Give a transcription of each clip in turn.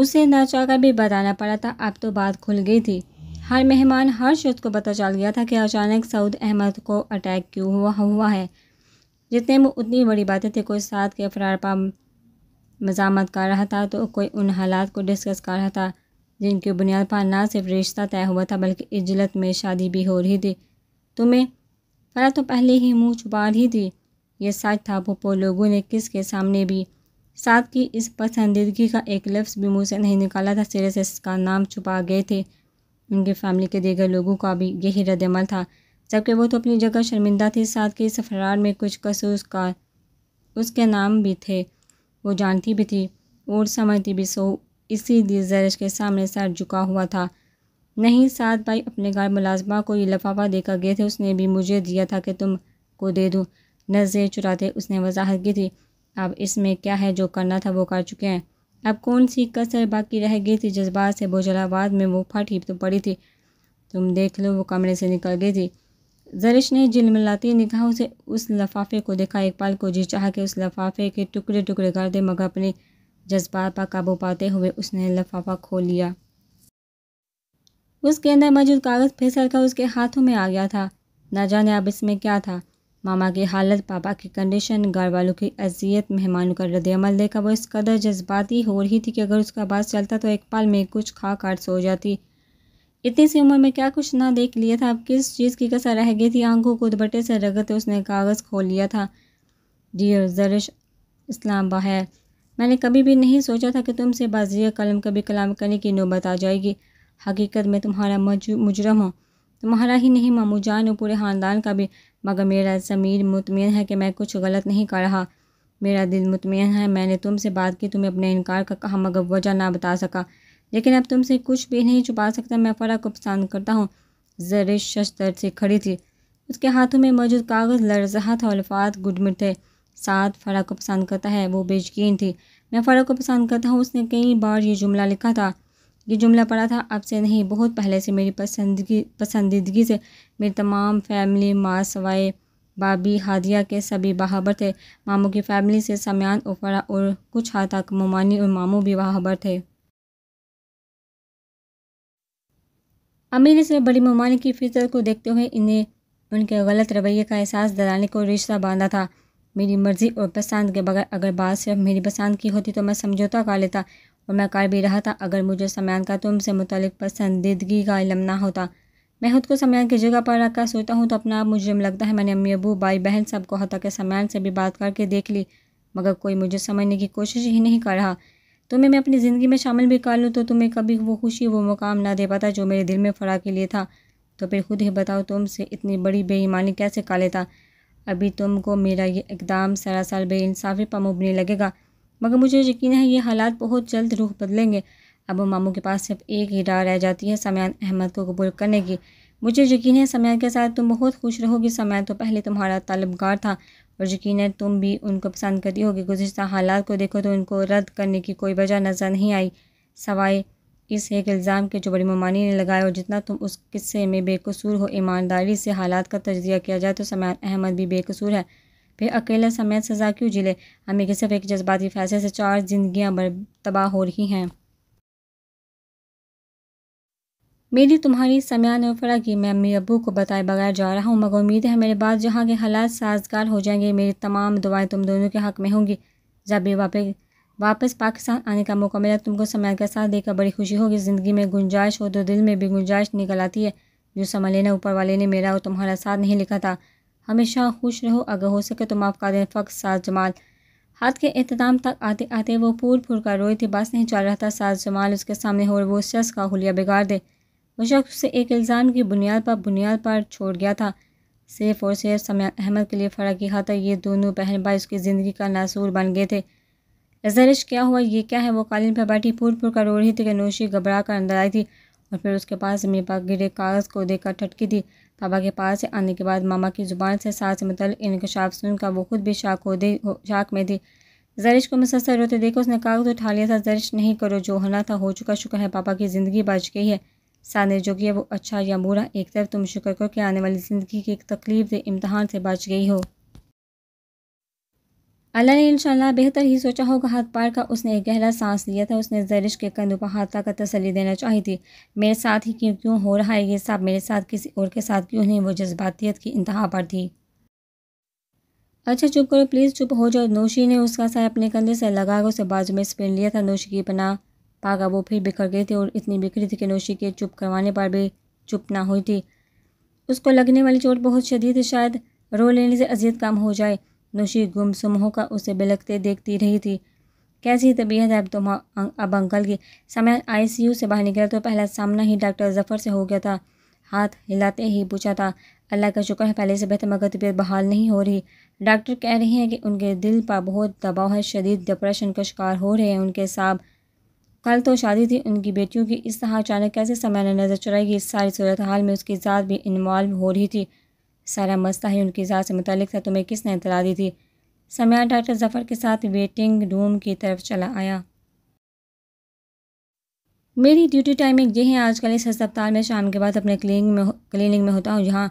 उसे न चाहकर भी बताना पड़ा था अब तो बात खुल गई थी हर मेहमान हर शख्स को पता चल गया था कि अचानक सऊद अहमद को अटैक क्यों हुआ हुआ है जितने में उतनी बड़ी बातें थी कोई साथ के फरार पा मजामत कर रहा था तो कोई उन हालात को डिस्कस कर रहा था जिनकी बुनियाद पर ना सिर्फ रिश्ता तय हुआ था बल्कि इजलत में शादी भी हो रही थी तुम्हें फरा तो पहले ही मुँह छुपा रही थी ये सच था पोपो लोगों ने किसके सामने भी साथ की इस पसंदीदगी का एक लफ्ज़ भी मुँह से नहीं निकाला था सिरे से इसका नाम छुपा गए थे उनके फैमिली के दीगर लोगों का भी यही रद्दमल था जबकि वो तो अपनी जगह शर्मिंदा थी साथ के इस फरार में कुछ कसूस का उसके नाम भी थे वो जानती भी थी और समझती भी सो इसी इसीलिए जरश के सामने सर झुका हुआ था नहीं साथ भाई अपने गाय मुलाजमा को ये लफाफा देकर गए थे उसने भी मुझे दिया था कि तुम को दे दूँ नज़रें चुराते उसने वजाहत की थी अब इसमें क्या है जो करना था वो कर चुके हैं अब कौन सी कसर बाकी रह गई थी जज्बात से भोजलाबाद में वो फट ही तो पड़ी थी तुम देख लो वो कमरे से निकल गई थी जरिश ने जिलमिलाती निगाहों से उस लफाफे को देखा एक पाल को जी चाह के उस लफाफे के टुकड़े टुकड़े कर दे मगर अपने जज्बात पर काबू पाते हुए उसने लफाफा खोल लिया उसके अंदर मौजूद कागज़ फिसल कर उसके हाथों में आ गया था ना जाने अब इसमें क्या था मामा की हालत पापा की कंडीशन घर वालों की अजियत मेहमानों का रद्दमल देखा वो इस कदर जज्बाती हो रही थी कि अगर उसका बात चलता तो एक पाल में कुछ खा काट सो जाती इतनी सी उम्र में क्या कुछ ना देख लिया था अब किस चीज़ की कसर रह गई थी आंखों को दुबटे से रगते उसने कागज़ खोल लिया था डियर जरिश इस्लाम बाहर मैंने कभी भी नहीं सोचा था कि तुमसे बाजी कलम कभी कलाम करने की नौबत आ जाएगी हकीकत में तुम्हारा मुजरम हो तुम्हारा ही नहीं मामू जान पूरे ख़ानदान का भी मगर मेरा समीर मुतमिन है कि मैं कुछ गलत नहीं कर रहा मेरा दिल मुतमिन है मैंने तुमसे बात की तुम्हें अपने इनकार का कहा मगर वजह ना बता सका लेकिन अब तुमसे कुछ भी नहीं छुपा सकता मैं फ़रा को पसंद करता हूँ जर शस्तर से खड़ी थी उसके हाथों में मौजूद कागज़ लड़ था अल्फात गुडमिट थे साथ फ़रा को पसंद करता है वो बेचकिन थी मैं फ़रा को पसंद करता हूँ उसने कई बार ये जुमला लिखा था ये जुमला पड़ा था अब से नहीं बहुत पहले से मेरी पसंदगी पसंदीदगी से मेरी तमाम फैमिली माँ सवाए बाबी हादिया के सभी बहाबर थे मामू की फैमिली से समयान उफड़ा और कुछ हद तक ममानी और मामू भी बहाबर थे अमीर से बड़ी ममानी की फितर को देखते हुए इन्हें उनके गलत रवैये का एहसास दिलाने को रिश्ता बांधा था मेरी मर्ज़ी और पसंद के बगैर अगर बात सिर्फ मेरी पसंद की होती तो मैं समझौता कर लेता और मैं कर भी रहा था अगर मुझे समयान का तुमसे मुतलिक पसंदीदगी का इलम ना होता मैं खुद को समयान की जगह पर रखकर सोता हूँ तो अपना आप मुझे लगता है मैंने अम्मी अबू भाई बहन सबको हत्या के समयान से भी बात करके देख ली मगर कोई मुझे समझने की कोशिश ही नहीं कर रहा तुम्हें मैं अपनी ज़िंदगी में शामिल भी कर लूँ तो तुम्हें कभी वो खुशी वो मुकाम ना दे पाता जो मेरे दिल में फड़ा के लिए था तो फिर खुद ही बताओ तुमसे इतनी बड़ी बेईमानी कैसे का लेता अभी तुमको मेरा ये एकदम सरासर बेानसाफ़ी पर मुबनी लगेगा मगर मुझे यकीन है ये हालात बहुत जल्द रुख बदलेंगे अब मामू के पास सिर्फ एक ही राह रह जाती है समयान अहमद को कबूल करने की मुझे यकीन है समयान के साथ तुम बहुत खुश रहोगी समयान तो पहले तुम्हारा तलबगार था और यकीन है तुम भी उनको पसंद करती होगी गुजशत हालात को देखो तो उनको रद्द करने की कोई वजह नज़र नहीं आई सवाए इस एक इल्ज़ाम के जो बड़ी ममानी ने लगाया और जितना तुम उस किस्से में बेकसूर हो ईमानदारी से हालात का तजिया किया जाए तो समयान अहमद भी बेकसूर है फिर अकेले समेत सजा क्यों जिले हमें सिर्फ एक जज्बाती फैसले से चार बर तबाह हो रही हैं मेरी तुम्हारी समयान और फड़ा की मैं अम्मी अबू को बताए बगैर जा रहा हूँ मगर उम्मीद है मेरे बाद जहाँ के हालात साजगार हो जाएंगे मेरी तमाम दुआएं तुम दोनों के हक़ में होंगी जब भी वापस वापस पाकिस्तान आने का मौका मिला तुमको समय का साथ देकर बड़ी खुशी होगी ज़िंदगी में गुंजाइश हो तो दिल में भी गुंजाइश निकल आती है जो समझ लेना ऊपर वाले ने मेरा और तुम्हारा साथ नहीं लिखा था हमेशा खुश रहो अगर हो सके तो माफ़ कर दें फ़क्त साज जमाल हाथ के अहतमाम तक आते आते वो फूल फूल कर रोई थी बस नहीं चल रहा था साज जमाल उसके सामने हो वो शख्स का हुलिया बिगाड़ दे वो शख्स उसे एक इल्ज़ाम की बुनियाद पर बुनियाद पर छोड़ गया था सिर्फ और सिर्फ समय अहमद के लिए फ़र्क यह था ये दोनों बहन भाई उसकी ज़िंदगी का नासूर बन गए थे नजरिश क्या हुआ ये क्या है वो कालीन पर बैठी फूल फूल कर रो रही थी कि नोशी घबरा कर अंदर आई थी और फिर उसके पास से मेपा गिरे कागज़ को देखकर ठटकी दी पापा के पास से आने के बाद मामा की ज़ुबान से सास से मतलब इनकशाफ सुनकर वो खुद भी शाक हो दी शाक में दी जरिश को मुसलसल रोते देखो उसने कागज़ उठा लिया था जरिश नहीं करो जो होना था हो चुका शुक्र है पापा की ज़िंदगी बच गई है सान जो कि वो अच्छा या बुरा एक तरफ तुम शुक्र करो कि आने वाली ज़िंदगी की एक तकलीफ से इम्तहान से बच गई हो अल्लाह ने इंशाल्लाह बेहतर ही सोचा होगा हाथ पार का उसने एक गहरा सांस लिया था उसने जरिश के कंधों पर हाथ का तसली देना चाहिए थी मेरे साथ ही क्यों क्यों हो रहा है ये सब मेरे साथ किसी और के साथ क्यों नहीं वो जज्बातियत की इंतहा पर थी अच्छा चुप करो प्लीज़ चुप हो जाओ नोशी ने उसका सर अपने कंधे से लगा उसे बाजू में स्पिन लिया था नोशी की पना पागा वो फिर बिखर गई थी और इतनी बिखरी थी कि नोशी के चुप करवाने पर भी चुप ना हुई थी उसको लगने वाली चोट बहुत शदीद है शायद रो लेने से अजियत काम हो जाए नुशी गुमसुम होकर उसे बिलकते देखती रही थी कैसी तबीयत है अब तुम तो अं-, अब अंकल की समय आईसीयू से बाहर निकला तो पहला सामना ही डॉक्टर जफ़र से हो गया था हाथ हिलाते ही पूछा था अल्लाह का शुक्र है पहले से बेहतर मगर तबीयत बहाल नहीं हो रही डॉक्टर कह रहे हैं कि उनके दिल पर बहुत दबाव है शदीद डिप्रेशन का शिकार हो रहे हैं उनके साहब कल तो शादी थी उनकी बेटियों की इस तरह अचानक कैसे समय नजर चुराएगी इस सारी सूरत हाल में उसकी ज़ात भी इन्वॉल्व हो रही थी सारा मसला ही उनकी जात से मुतलिक था तुम्हें किसने इतला दी थी समया डॉक्टर जफ़र के साथ वेटिंग रूम की तरफ चला आया मेरी ड्यूटी टाइमिंग ये है आजकल इस अस्पताल में शाम के बाद अपने क्लिनिक में क्लिनिक में होता हूँ यहाँ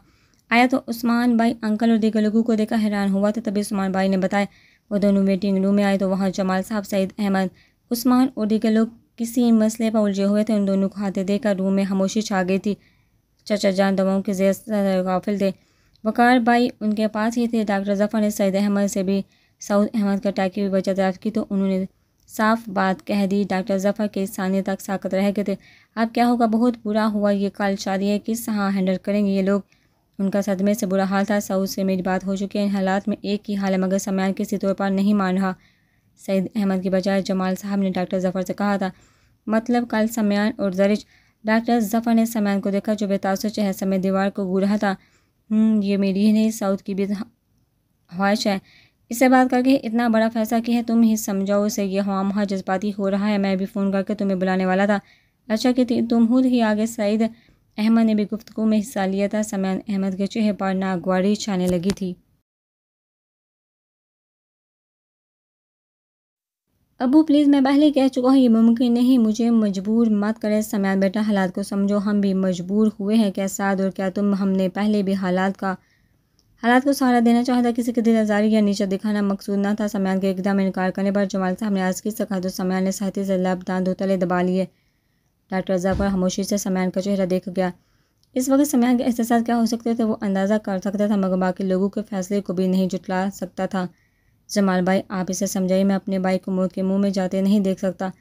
आया तो उस्मान भाई अंकल और दीगर लोगों को देखा हैरान हुआ था तभी उस्मान भाई ने बताया वो दोनों वेटिंग रूम में आए तो वहाँ जमाल साहब सईद अहमद उस्मान और दीगर लोग किसी मसले पर उलझे हुए थे उन दोनों को हाथे देकर रूम में खामोशी छा गई थी चचा जान दवाओं के जैसे गाफिल थे वकार भाई उनके पास ही थे डॉक्टर जफ़र ने सैद अहमद से भी सऊद अहमद का की हुई दर्ज की तो उन्होंने साफ बात कह दी डॉक्टर जफ़र के सामने तक साकत रह गए थे अब क्या होगा बहुत बुरा हुआ ये काल शादी है किस हाँ हैंडल करेंगे ये लोग उनका सदमे से बुरा हाल था सऊद से मेरी बात हो चुकी है इन हालात में एक ही हाल है मगर समयान किसी तौर पर नहीं मान रहा सैद अहमद की बजाय जमाल साहब ने डॉक्टर जफ़र से कहा था मतलब कल समयान और जरिश डॉक्टर जफ़र ने समयान को देखा जो बेतासर चेहरे समय दीवार को गू था हम्म, ये मेरी ही नहीं साउथ की भी ख्वाहिश है इससे बात करके इतना बड़ा फैसला किया है तुम ही समझाओ उसे ये हवा महा जज्बाती हो रहा है मैं भी फ़ोन करके तुम्हें बुलाने वाला था अच्छा कि तुम खुद ही आगे सईद अहमद ने भी गुफ्तु में हिस्सा लिया था समय अहमद के चेहरे पर नागवारी छाने लगी थी अबू प्लीज़ मैं पहले कह चुका हूँ ये मुमकिन नहीं मुझे मजबूर मत करें समयान बेटा हालात को समझो हम भी मजबूर हुए हैं क्या साद और क्या तुम हमने पहले भी हालात का हालात को सहारा देना चाहा था किसी के दिल आजारी या नीचा दिखाना मकसूद ना था समयान के एकदम इनकार करने पर जमाल साहब ने आज की सखा तो समयान ने साथी से लब दान दो तले दबा लिए डॉक्टर जाफर खामोशी से समयान का चेहरा देख गया इस वक्त समयान के एहसास क्या हो सकते थे वो अंदाज़ा कर सकता था मगर बाकी लोगों के फैसले को भी नहीं जुटला सकता था जमाल भाई आप इसे समझाइए मैं अपने भाई को मुँह के मुँह में जाते नहीं देख सकता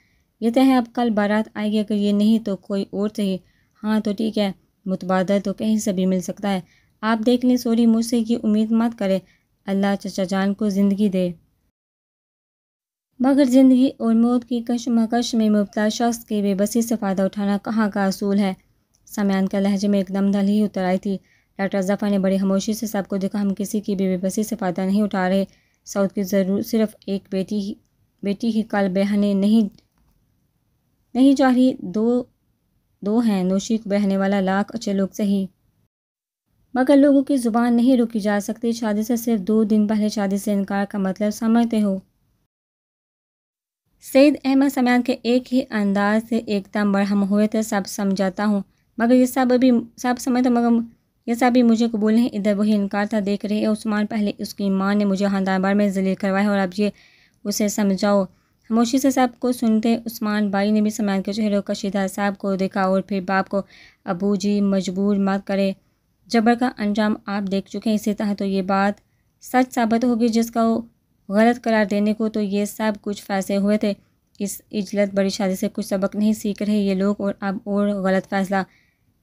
ये तो है अब कल बारात आएगी अगर ये नहीं तो कोई और चाहिए हाँ तो ठीक है मुतबादल तो कहीं से भी मिल सकता है आप देख लें सॉरी मुझसे ये उम्मीद मत करें अल्लाह चचा जान को ज़िंदगी दे मगर ज़िंदगी और मौत की कशमकश में मुबला शख्स के बेबसी से फ़ायदा उठाना कहाँ का असूल है सामान का लहजे में एकदम दल ही उतर आई थी डॉक्टर जफ़ा ने बड़ी खामोशी से सबको देखा हम किसी की भी बेबसी से फ़ायदा नहीं उठा रहे सऊद की ज़रूर सिर्फ एक बेटी ही बेटी ही कल बहने नहीं नहीं जा रही दो दो हैं नोशी को बहने वाला लाख अच्छे लोग सही मगर लोगों की ज़ुबान नहीं रोकी जा सकती शादी से सिर्फ दो दिन पहले शादी से इनकार का मतलब समझते हो सैद अहमद समान के एक ही अंदाज से एकदम बरहम हुए थे सब समझाता हूँ मगर ये सब अभी सब समझते मगर सब भी मुझे कबूल है इधर वही इनकार था देख रहे उस्मान पहले उसकी माँ ने मुझे हंदाबार में जलील करवाया और अब ये उसे समझाओ खामोशी से साहब को सुनते उस्मान भाई ने भी समान के चेहरे कशीदा साहब को देखा और फिर बाप को अबू जी मजबूर मत करे जबर का अंजाम आप देख चुके हैं इसी तरह तो ये बात सच साबित होगी जिसका गलत करार देने को तो ये सब कुछ फैसले हुए थे इस इजलत बड़ी शादी से कुछ सबक नहीं सीख रहे ये लोग और अब और गलत फैसला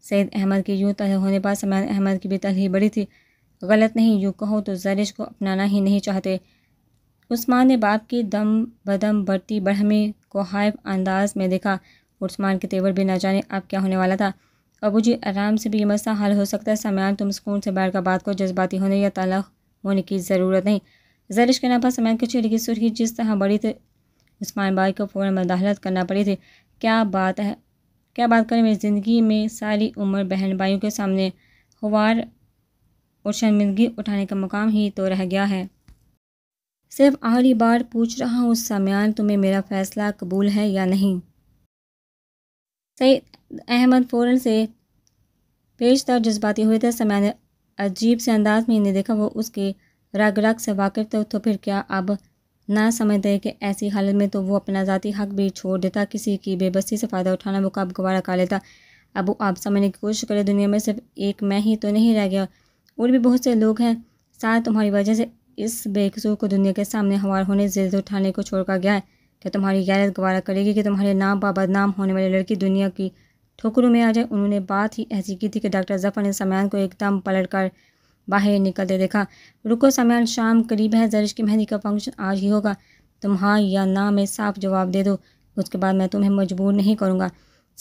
सैद अहमद की यूँ होने पर समान अहमद की भी तलही बड़ी थी गलत नहीं यूँ कहो तो जरिश को अपनाना ही नहीं चाहते उस्मान ने बाप की दम बदम बढ़ती बढ़मी को हाइफ अंदाज में देखा उस्मान के तेवर भी ना जाने अब क्या होने वाला था अबू जी आराम से भी ये मसला हल हो सकता है समान तुम सुकून से बैठ कर बात को जज्बाती होने या तलाक होने की ज़रूरत नहीं जरिश के नापा समान के चेहरे की सुर्खी जिस तरह बड़ी थी उस्मान बाई को फौरन मदाहलत करना पड़ी थी क्या बात है क्या बात करें मेरी ज़िंदगी में सारी उम्र बहन भाइयों के सामने हवार और शर्मिंदगी उठाने का मकाम ही तो रह गया है सिर्फ आखिरी बार पूछ रहा हूँ सामयान तुम्हें मेरा फ़ैसला कबूल है या नहीं सईद अहमद फ़ौरन से पेश तर जज्बाती हुए थे समय ने अजीब से अंदाज में इन्हें देखा वो उसके रग रग से वाकिफ थे तो फिर क्या अब ना समझते कि ऐसी हालत में तो वो अपना ज़ाती हक भी छोड़ देता किसी की बेबसी से फ़ायदा उठाना वो कब गवारा कर लेता अब वो आप समझने की कोशिश करे दुनिया में सिर्फ एक मैं ही तो नहीं रह गया और भी बहुत से लोग हैं साथ तुम्हारी वजह से इस बेकसूर को दुनिया के सामने हवार होने जिद उठाने को छोड़कर गया है क्या तुम्हारी गैरत गवारा करेगी कि तुम्हारे नाम बदनाम होने वाली लड़की दुनिया की ठोकरों में आ जाए उन्होंने बात ही ऐसी की थी कि डॉक्टर जफ़र ने समयान को एकदम पलट कर बाहर निकलते देखा रुको समय शाम करीब है जरिश की मेहंदी का फंक्शन आज ही होगा तुम हाँ या ना मैं साफ जवाब दे दो उसके बाद मैं तुम्हें मजबूर नहीं करूँगा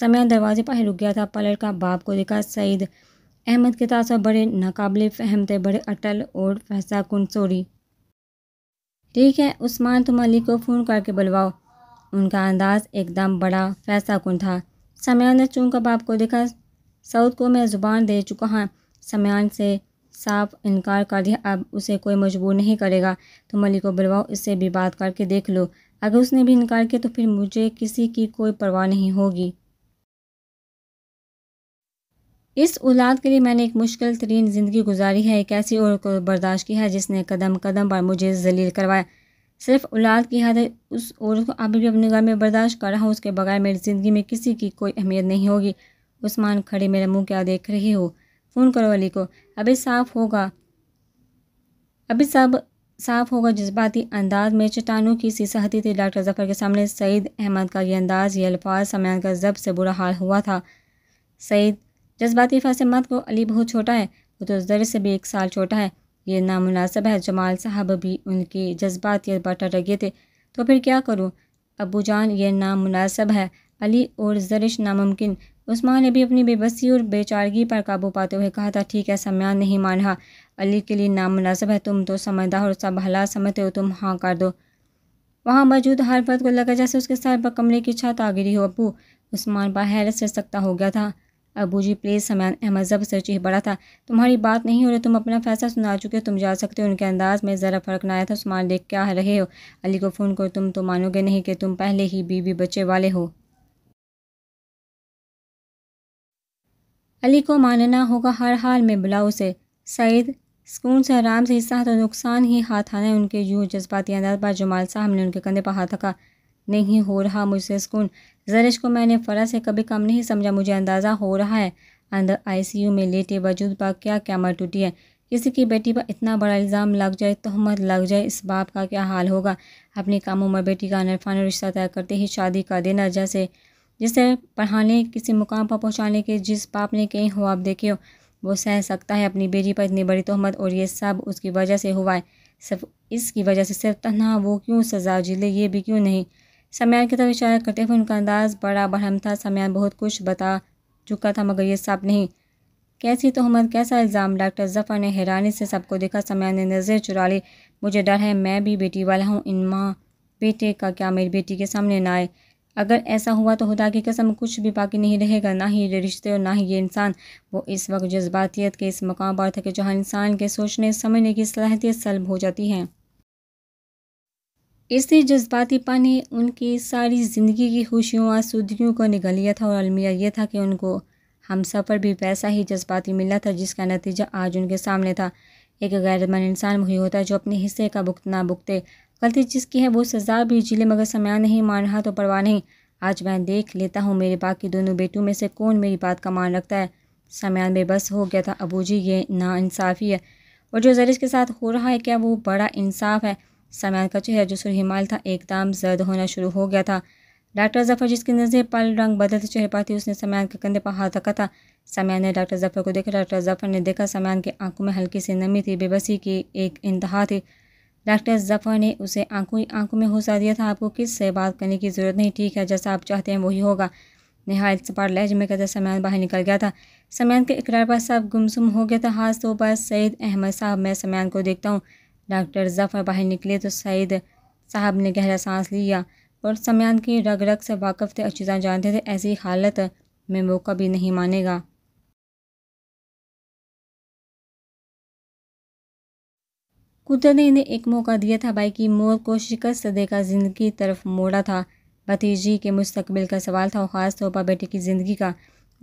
समयान दरवाजे पर रुक गया था पलट का बाप को देखा सईद अहमद के तासर बड़े नाकबले फहम थे बड़े अटल और फैसा सोरी ठीक है उस्मान तुम अली को फ़ोन करके बुलवाओ उनका अंदाज़ एकदम बड़ा फैसा कन था समयान ने चूंका बाप को देखा सऊद को मैं ज़ुबान दे चुका हाँ समयान से साफ इनकार कर दिया अब उसे कोई मजबूर नहीं करेगा तो मलिक को बुलवाओ इससे भी बात करके देख लो अगर उसने भी इनकार किया तो फिर मुझे किसी की कोई परवाह नहीं होगी इस औलाद के लिए मैंने एक मुश्किल तरीन ज़िंदगी गुजारी है एक ऐसी और को बर्दाश्त की है जिसने कदम कदम पर मुझे जलील करवाया सिर्फ औलाद की हद उस औरत को अभी भी अपने घर में बर्दाश्त कर रहा हूँ उसके बगैर मेरी ज़िंदगी में किसी की कोई अहमियत नहीं होगी उस्मान खड़े मेरा मुँह क्या देख रही हो फ़ोन करो अली को अभी साफ होगा अभी सब साफ होगा जज्बाती अंदाज में चट्टानों की सी सहती थी डॉक्टर जफ़र के सामने सईद अहमद का ये अंदाज ये अल्फाज समयान का जब से बुरा हाल हुआ था सईद जज्बाती फासमत को अली बहुत छोटा है वो तो जर से भी एक साल छोटा है ये नामुनासिब है जमाल साहब भी उनकी जज्बाती बटर रखे थे तो फिर क्या करूँ अबू जान ये नामुनासिब है अली और जरिश नामुमकिन उस्मान ने भी अपनी बेबसी और बेचारगी पर काबू पाते हुए कहा था ठीक है सम्यान नहीं मान रहा अली के लिए नामनासब है तुम तो समझदार और सब हला समझते हो तुम हाँ कर दो वहाँ मौजूद हर फर्द को लगा जैसे उसके सर पर कमरे की छत आ गिरी हो अबू उस्मान पर हैरत से सकता हो गया था अबू जी प्लीज़ समयान अहमद जब से चीह बड़ा था तुम्हारी बात नहीं हो रही तुम अपना फैसला सुना चुके तुम जा सकते हो उनके अंदाज में ज़रा फ़र्क ना आया था उस्मान देख क्या रहे हो अली को फ़ोन करो तुम तो मानोगे नहीं कि तुम पहले ही बीवी बच्चे वाले हो अली को मानना होगा हर हाल में बुलाओ से सईद सुकून से आराम से हिस्सा तो नुकसान ही हाथ आना है उनके यूँ जज्बाती अंदाज पर जमाल साहब ने उनके कंधे पर हाथ थका नहीं हो रहा मुझसे सुकून जरिश को मैंने फ़र्ज से कभी कम नहीं समझा मुझे अंदाज़ा हो रहा है अंदर आईसीयू में लेटे वजूद पर क्या क्या टूटी है किसी की बेटी पर इतना बड़ा इल्ज़ाम लग जाए तोहमत लग जाए इस बाप का क्या हाल होगा अपनी काम उम्र बेटी का अनरफान रिश्ता तय करते ही शादी का देना जैसे जिसे पढ़ाने किसी मुकाम पर पहुंचाने के जिस पाप ने कई आप देखे हो वो सह सकता है अपनी बेटी पर इतनी बड़ी तोहमत और ये सब उसकी वजह से हुआ है सिर्फ इसकी वजह से सिर्फ तनहा वो क्यों सजा जिले ये भी क्यों नहीं समयान की तरफ इशारा करते हुए उनका अंदाज़ बड़ा बहम था समयान बहुत कुछ बता चुका था मगर ये सब नहीं कैसी तोहमत कैसा इल्ज़ाम डॉक्टर जफ़र ने हैरानी से सबको देखा समयान ने नज़र चुरा ली मुझे डर है मैं भी बेटी वाला हूँ इन माँ बेटे का क्या मेरी बेटी के सामने ना आए अगर ऐसा हुआ तो खुदा की कसम कुछ भी बाकी नहीं रहेगा ना ही ये रिश्ते और ना ही ये इंसान वो इस वक्त जज्बातीत के इस मकाम पर था कि जहाँ इंसान के सोचने समझने की सलाहियत सलब हो जाती है इसी जज्बाती ने उनकी सारी ज़िंदगी की खुशियों आसूदगियों को निकल लिया था और अलमिया यह था कि उनको हम सफ़र भी वैसा ही जज्बाती मिला था जिसका नतीजा आज उनके सामने था एक गैरमंद इंसान वही होता है जो अपने हिस्से का भुगतना भुगते गलती जिसकी है वो सज़ा भी जिले मगर समया नहीं मान रहा तो परवाह नहीं आज मैं देख लेता हूँ मेरे बाकी दोनों बेटों में से कौन मेरी बात का मान रखता है समयान बेबस हो गया था अबू जी ये नाानसाफ़ी है और जो जरिश के साथ हो रहा है क्या वो बड़ा इंसाफ है समयान का चेहरा जो सुरहिमाल था एकदम जर्द होना शुरू हो गया था डॉक्टर जफ़र जिसकी नज़र पल रंग बदलते चेहरे पर थी उसने समयान के कंधे पर हाथ रखा था समयान ने डॉक्टर जफ़र को देखा डॉक्टर जफ़र ने देखा समयान की आंखों में हल्की सी नमी थी बेबसी की एक इंतहा थी डॉक्टर जफ़र ने उसे आंखों ही आंखों में घुसा दिया था आपको किस से बात करने की ज़रूरत नहीं ठीक है जैसा आप चाहते हैं वही होगा नहायत सपाट लहज में कहते समैन बाहर निकल गया था समैन के इकरार पर साहब गुमसुम हो गया था हाथ तो पर सईद अहमद साहब मैं समैन को देखता हूँ डॉक्टर जफ़र बाहर निकले तो सईद साहब ने गहरा सांस लिया और समयान की रग रग से वाकफ़ थे अच्छी तरह जानते थे ऐसी हालत में वो कभी नहीं मानेगा कुदरत ने इन्हें एक मौका दिया था भाई की मोर को शिकस्त देकर ज़िंदगी तरफ मोड़ा था भतीजी के मुस्तकबिल का सवाल था और ख़ास तौर पर बेटे की ज़िंदगी का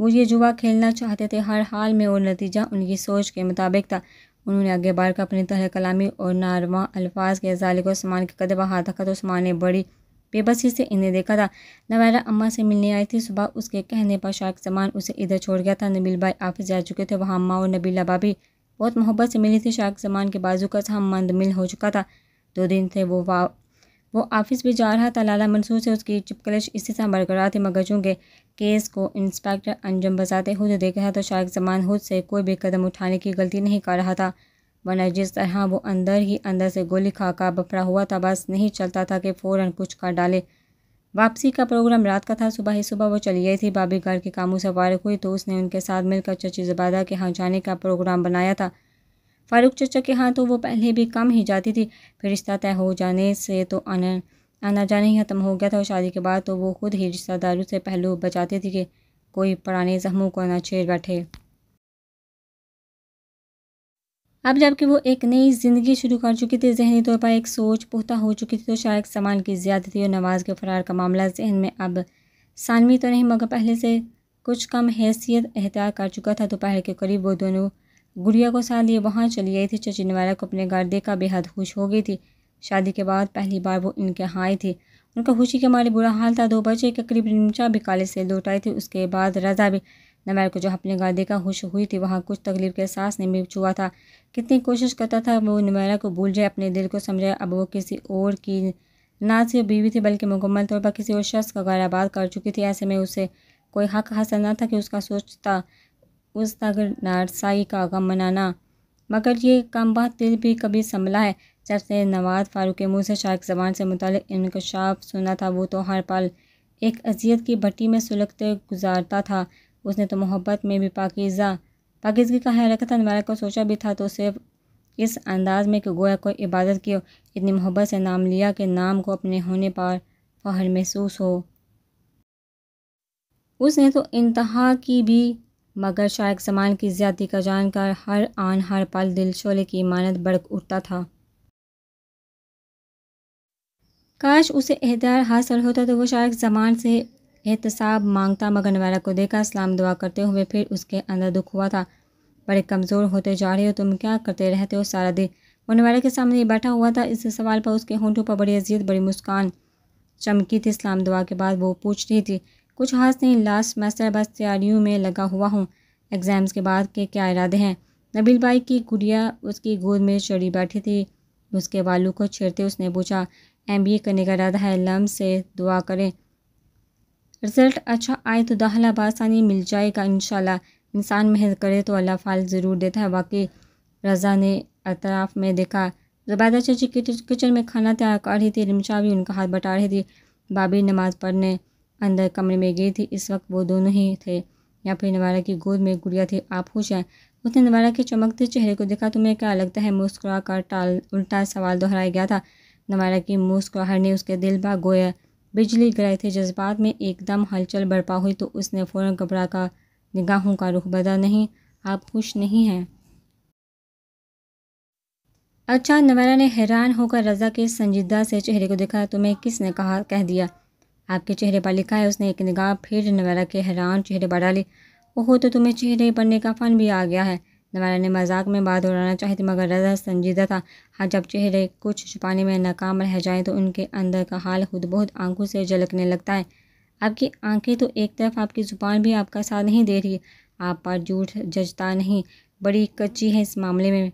वो ये जुआ खेलना चाहते थे हर हाल में और नतीजा उनकी सोच के मुताबिक था उन्होंने आगे बार का अपनी तरह कलामी और नारवा अल्फाज के को सामान के कदम हाथ रखा तो उस्मान ने बड़ी बेबसी से इन्हें देखा था नवारा अम्मा से मिलने आई थी सुबह उसके कहने पर शाख समान उसे इधर छोड़ गया था नबील भाई ऑफिस जा चुके थे वहाँ अम्मा और नबीला भाभी बहुत मोहब्बत से मिली थी शाख जमान के बाजू का मंद मिल हो चुका था दो दिन से वो वा वो ऑफिस भी जा रहा था लाला मंसूर से उसकी चिपकलश इसी तरह बरकरार थी मगर चूँकि केस को इंस्पेक्टर अंजम बजाते हुए देख रहा तो शाख जमान खुद से कोई भी कदम उठाने की गलती नहीं कर रहा था वरना जिस तरह वो अंदर ही अंदर से गोली खाकर बफरा हुआ था बस नहीं चलता था कि फ़ौर कुछ कर डाले वापसी का प्रोग्राम रात का था सुबह ही सुबह वो चली गई थी बाबी घर के कामों से फारूक हुई तो उसने उनके साथ मिलकर चची जबादा के यहाँ जाने का प्रोग्राम बनाया था फारूक चचा के यहाँ तो वो पहले भी कम ही जाती थी फिर रिश्ता तय हो जाने से तो आना आना जाना ही ख़त्म हो गया था और शादी के बाद तो वो खुद ही रिश्तेदारों से पहलू बचाती थी कि कोई पुराने जख्मों को ना छेड़ बैठे अब जबकि वो एक नई ज़िंदगी शुरू कर चुकी थी जहनी तौर पर एक सोच पुख्ता हो चुकी थी तो शायद सामान की ज़्यादती और नमाज के फ़रार का मामला जहन में अब सानवी तो नहीं मगर पहले से कुछ कम हैसियत एहतियात कर चुका था दोपहर तो के करीब वो दोनों गुड़िया को साथ लिए वहाँ चली गई थी चची नवारा को अपने घर देखा बेहद खुश हो गई थी शादी के बाद पहली बार वो इनके यहाँ आई थी उनका खुशी के मारे बुरा हाल था दो बच्चे के करीब निमचा भी काले से लौट आई थी उसके बाद रजा भी नमैर को जहाँ अपने गादे का होश हुई थी वहाँ कुछ तकलीफ के सांस ने भी छुआ था कितनी कोशिश करता था वो नमैरा को भूल जाए अपने दिल को समझाए अब वो किसी और की ना सिर्फ बीवी थी बल्कि मुकम्मल तौर पर किसी और शख्स का गाराबाद कर चुकी थी ऐसे में उसे कोई हक हासिल ना था कि उसका सोचता उस तक नारसाई का गम मनाना मगर ये कम बात दिल भी कभी संभला है जब से नवाज फारूक के मुँह से शार्क जबान से मुतल इनकशाफ सुना था वो तो हर पल एक अजियत की भट्टी में सुलगते गुजारता था उसने तो मोहब्बत में भी पाकिज़ा पाकिजगी का ख्याल रखा था नवारा को सोचा भी था तो सिर्फ इस अंदाज में कि गोया को इबादत की हो इतनी मोहब्बत से नाम लिया कि नाम को अपने होने पर फहर महसूस हो उसने तो इंतहा की भी मगर शायद सामान की ज्यादा का जानकर हर आन हर पल दिल शोले की इमानत बड़क उठता था काश उसे एहतियार हासिल होता तो वो शायद जमान से एहतसाब मांगता मगन वाला को देखा सलाम दुआ करते हुए फिर उसके अंदर दुख हुआ था बड़े कमज़ोर होते जा रहे हो तुम क्या करते रहते हो सारा दिन मनवाला के सामने बैठा हुआ था इस सवाल पर उसके होंठों पर बड़ी अजियत बड़ी मुस्कान चमकी थी इस्लाम दुआ के बाद वो पूछ रही थी कुछ हाथ नहीं लास्ट सेमेस्टर बस तैयारियों में लगा हुआ हूँ एग्ज़ाम्स के बाद के क्या इरादे हैं नबील भाई की गुड़िया उसकी गोद में चढ़ी बैठी थी उसके बालू को छेड़ते उसने पूछा एम करने का इरादा है लम से दुआ करें रिज़ल्ट अच्छा आए तो दाखिला बासानी मिल जाएगा इन इंसान मेहनत करे तो अल्लाह फाल ज़रूर देता है वाकई रज़ा ने अतराफ़ में देखा ज़ुबैदा चाची किचन में खाना तैयार कर रही थी रिमशा भी उनका हाथ बटा रही थी बाबी नमाज़ पढ़ने अंदर कमरे में गई थी इस वक्त वो दोनों ही थे या फिर नवारा की गोद में गुड़िया थी आप खुश हैं उसने नवारा के चमकते चेहरे को देखा तुम्हें क्या लगता है मुस्कुरा कर टाल उल्टा सवाल दोहराया गया था नवारा की मुस्कुराहट ने उसके दिल भाग गोया बिजली गिराए थे जज्बात में एकदम हलचल बर्पा हुई तो उसने फ़ौर घबरा का निगाहों का रुख बदा नहीं आप खुश नहीं हैं अच्छा नवारा ने हैरान होकर रज़ा के संजीदा से चेहरे को देखा तुम्हें किसने कहा कह दिया आपके चेहरे पर लिखा है उसने एक निगाह फिर नवारा के हैरान चेहरे पर डाली ओहो तो तुम्हें चेहरे पढ़ने का फ़न भी आ गया है नवारा ने मजाक में बात उड़ाना चाहे थी मगर रजा संजीदा था हाँ जब चेहरे कुछ छुपाने में नाकाम रह जाए तो उनके अंदर का हाल खुद बहुत आंखों से झलकने लगता है आपकी आंखें तो एक तरफ आपकी ज़ुबान भी आपका साथ नहीं दे रही आप पर झूठ जजता नहीं बड़ी कच्ची है इस मामले में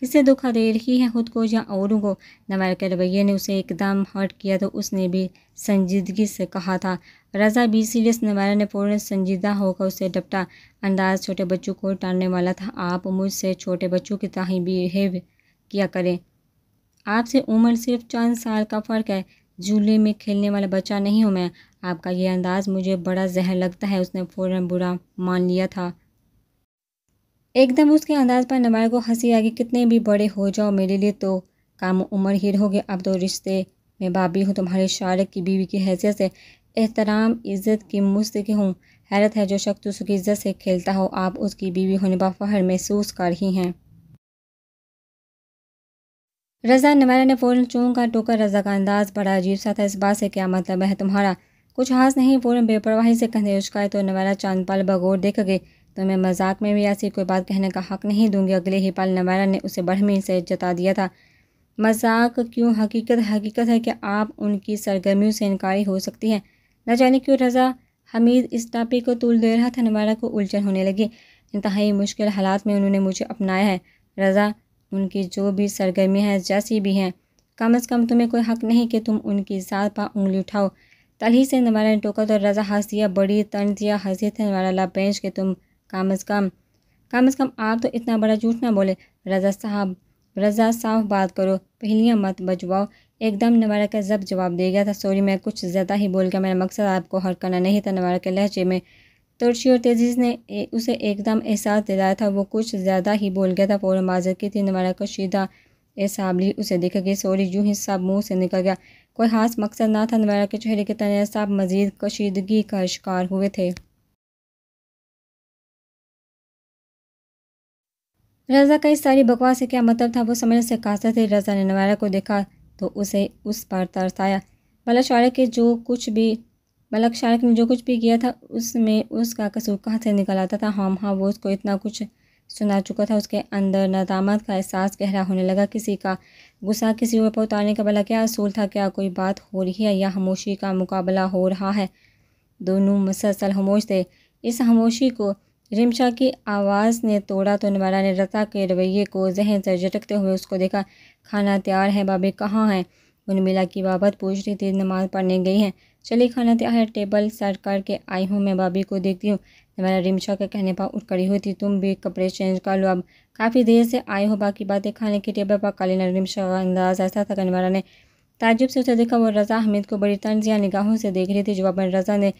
किसे धोखा दे रही है खुद को या औरों को नवाय के रवैये ने उसे एकदम हर्ट किया तो उसने भी संजीदगी से कहा था रजा बी सीरियस नवाला ने पूर्ण संजीदा होकर उसे डपटा अंदाज छोटे बच्चों को टालने वाला था आप मुझसे छोटे बच्चों की तरह बिहेव किया करें आपसे उम्र सिर्फ चंद साल का फ़र्क है झूले में खेलने वाला बच्चा नहीं हूँ मैं आपका यह अंदाज़ मुझे बड़ा जहर लगता है उसने फ़ौरन बुरा मान लिया था एकदम उसके अंदाज पर नमाय को हंसी आ गई कितने भी बड़े हो जाओ मेरे लिए तो काम उम्र ही रहोगे अब तो रिश्ते मैं बाबी हूँ तुम्हारे शारक की बीवी की हैसियत से एहतराम इज़्ज़त की मुस्तक हूँ हैरत है जो शख्स उसकी इज़्ज़त से खेलता हो आप उसकी बीवी होने पर फहर महसूस कर ही हैं रज़ा नमारा ने फ़ौरन चूँ का टोकर रज़ा का अंदाज़ बड़ा अजीब सा था इस बात से क्या मतलब है तुम्हारा कुछ हास नहीं फ़ौरन बेपरवाही से कंधे उचकाए तो नमारा चांदपाल बगौर देख गए तो मैं मजाक में भी ऐसी कोई बात कहने का हक नहीं दूंगी अगले ही पाल नवारा ने उसे बढ़मी से जता दिया था मजाक क्यों हकीकत हकीकत है कि आप उनकी सरगर्मियों से इनकारी हो सकती हैं न जाने क्यों रज़ा हमीद इस टापिक को तूल दे रहा था नवारा को उलझन होने लगी इंतहाई मुश्किल हालात में उन्होंने मुझे अपनाया है रज़ा उनकी जो भी सरगर्मियाँ हैं जैसी भी हैं कम अज़ कम तुम्हें कोई हक नहीं कि तुम उनकी साथ पा उंगली उठाओ तल ही से नवारा ने टोका तो रज़ा हंस दिया बड़ी तन दिया हंसी थे नवारा ला बेंच के तुम कम अज़ कम कम अज़ कम आप तो इतना बड़ा झूठ ना बोले रजा साहब रजा साहब बात करो पहलियाँ मत बजवाओ एकदम नवारा का जब जवाब दे गया था सॉरी मैं कुछ ज़्यादा ही बोल गया मेरा मकसद आपको हर करना नहीं था नवारा के लहजे में तुरशी और तेजी ने उसे एकदम एहसास दिलाया था वो कुछ ज़्यादा ही बोल गया था फ़ौर माजर की थी नवारा को सीधा एहसाब ली उसे देखा गया सॉरी यूँ ही सब मुँह से निकल गया कोई खास मकसद ना था नवारा के चेहरे के तने साहब मज़ीद कशीदगी का शिकार हुए थे रज़ा का इस सारी बकवास से क्या मतलब था वो समझ से कासा थे रज़ा ने नवारा को देखा तो उसे उस पर तरसाया मलक शारक के जो कुछ भी मलक शारक ने जो कुछ भी किया था उसमें उसका कसूर कहाँ से निकल आता था हम हाँ, हाँ वो उसको इतना कुछ सुना चुका था उसके अंदर नदामत का एहसास गहरा होने लगा किसी का गुस्सा किसी ऊपर उतारने का भला क्या असूल था क्या कोई बात हो रही है या खामोशी का मुकाबला हो रहा है दोनों मसलसल खामोश थे इस खामोशी को रिमशा की आवाज़ ने तोड़ा तो निवाला ने रता के रवैये को जहन से झटकते हुए उसको देखा खाना तैयार है बाबे कहाँ हैं उर्मिला की बाबत पूछ रही थी नमाज़ पढ़ने गई हैं चलिए खाना तैयार है टेबल सेट करके आई हूँ मैं बाबी को देखती हूँ निवाला रिमशा के कहने पर उठ खड़ी हुई थी तुम भी कपड़े चेंज कर लो अब काफ़ी देर से आए हो बाकी बातें खाने की टेबल पर कालीन रिमशा का अंदाज़ ऐसा था कि निवाला ने ताजुब से उसे देखा वो रज़ा हमीद को बड़ी तंजिया निगाहों से देख रही थी जवाब रज़ा ने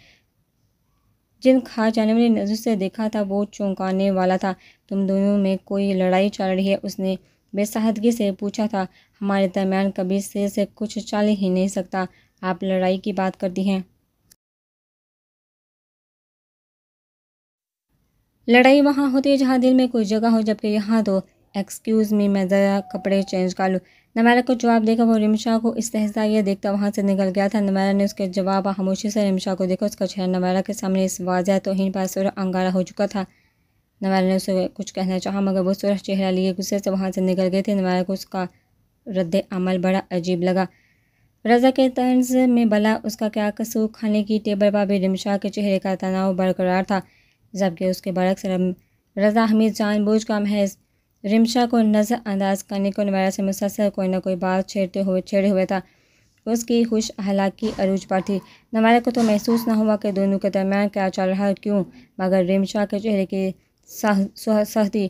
जिन खास जानवर ने नज़र से देखा था वो चौंकाने वाला था तुम दोनों में कोई लड़ाई चल रही है उसने बेसाहदगी से पूछा था हमारे दरम्यान कभी सिर से कुछ चल ही नहीं सकता आप लड़ाई की बात करती हैं लड़ाई वहाँ होती है जहाँ दिल में कोई जगह हो जबकि यहाँ तो एक्सक्यूज़ मी मैं ज़रा कपड़े चेंज कर लूँ नमैरा को जवाब देखा वो रिमशा को इस यह देखता वहाँ से निकल गया था नमैरा ने उसके जवाब खामोशी से रिमशा को देखा उसका चेहरा नमैरा के सामने इस वाजह तोहन पास सुरह अंगारा हो चुका था नमैरा ने उसे कुछ कहना चाहा मगर वो सुरह चेहरा लिए गुस्से से वहाँ से निकल गए थे नमैरा को उसका रद्द अमल बड़ा अजीब लगा रज़ा के तर्ज में भला उसका क्या कसूर खाने की टेबल पर भी रिमशा के चेहरे का तनाव बरकरार था जबकि उसके बरक्स रज़ा हमीद जानबूझ का महज रिमशा को नज़रअंदाज करने को नवैरा से मुसलसल कोई ना कोई बात छेड़ते हुए छेड़े हुए था उसकी खुश हलाकी अरूज पर थी नवैरा को तो महसूस न हुआ कि दोनों के दरमियान क्या चल रहा क्यों मगर रिमशा के चेहरे की सहती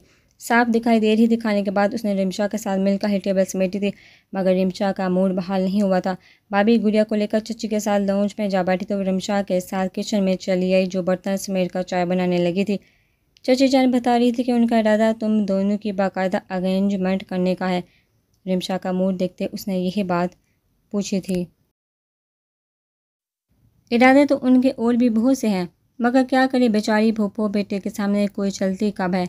साफ दिखाई दे रही दिखाने के बाद उसने रिमशा के साथ मिलकर ही टेबल समेटी थी मगर रिमशा का मूड बहाल नहीं हुआ था भाभी गुड़िया को लेकर चची के साथ लॉन्च में जा बैठी तो रिमशा के साथ किचन में चली आई जो बर्तन समेट कर चाय बनाने लगी थी चची जान बता रही थी कि उनका इरादा तुम दोनों की बाकायदा अरेंजमेंट करने का है रिमशा का मूड देखते उसने यही बात पूछी थी इरादे तो उनके और भी बहुत से हैं मगर क्या करे बेचारी भूपो बेटे के सामने कोई चलती कब है